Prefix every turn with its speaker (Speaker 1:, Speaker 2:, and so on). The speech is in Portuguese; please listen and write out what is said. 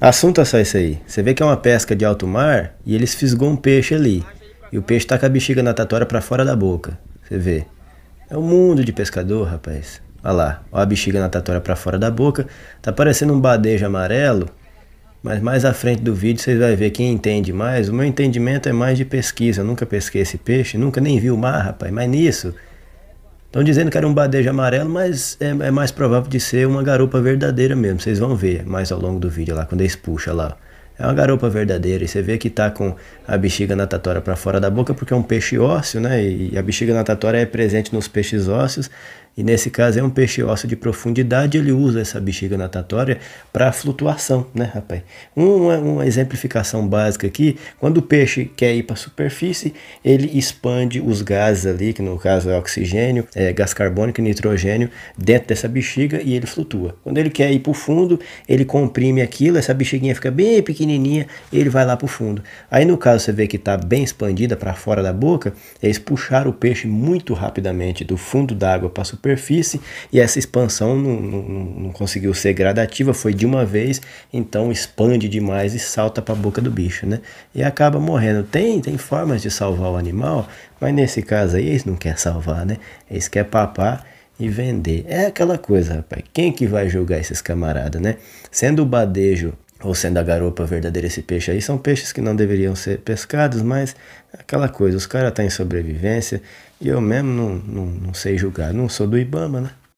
Speaker 1: Assunto é só isso aí. Você vê que é uma pesca de alto mar e eles fisgou um peixe ali. E o peixe tá com a bexiga natatória para fora da boca. Você vê. É um mundo de pescador, rapaz. Olha lá, olha a bexiga natatória para fora da boca. Tá parecendo um badejo amarelo. Mas mais à frente do vídeo vocês vão ver quem entende mais. O meu entendimento é mais de pesquisa. Eu nunca pesquei esse peixe, nunca nem vi o mar, rapaz. Mas nisso, Estão dizendo que era um badejo amarelo, mas é, é, mais provável de ser uma garupa verdadeira mesmo. Vocês vão ver mais ao longo do vídeo lá, quando eles puxam lá. É uma garupa verdadeira. E você vê que tá com a bexiga natatória para fora da boca, porque é um peixe ósseo, né? E a bexiga natatória é presente nos peixes ósseos. E nesse caso é um peixe ósseo de profundidade, ele usa essa bexiga natatória para flutuação, né, rapaz? Uma, uma exemplificação básica aqui, quando o peixe quer ir para a superfície, ele expande os gases ali, que no caso é oxigênio, é, gás carbônico e nitrogênio, dentro dessa bexiga e ele flutua. Quando ele quer ir para o fundo, ele comprime aquilo, essa bexiguinha fica bem pequenininha, pequenininha, ele vai lá para o fundo. Aí no caso você vê que está bem expandida para fora da boca, eles puxaram o peixe muito rapidamente do fundo d'água para a superfície e essa expansão não, não, não conseguiu ser gradativa, foi de uma vez, então expande demais e salta para a boca do bicho, né? E acaba morrendo. Tem, tem formas de salvar o animal, mas nesse caso aí eles não querem salvar, né? Eles querem papar e vender. É aquela coisa, rapaz. Quem que vai julgar esses camaradas, né? Sendo o Badejo ou sendo a garopa verdadeira esse peixe aí, são peixes que não deveriam ser pescados, mas é aquela coisa, os caras estão tá em sobrevivência e eu mesmo não, não, não sei julgar, não sou do Ibama, né?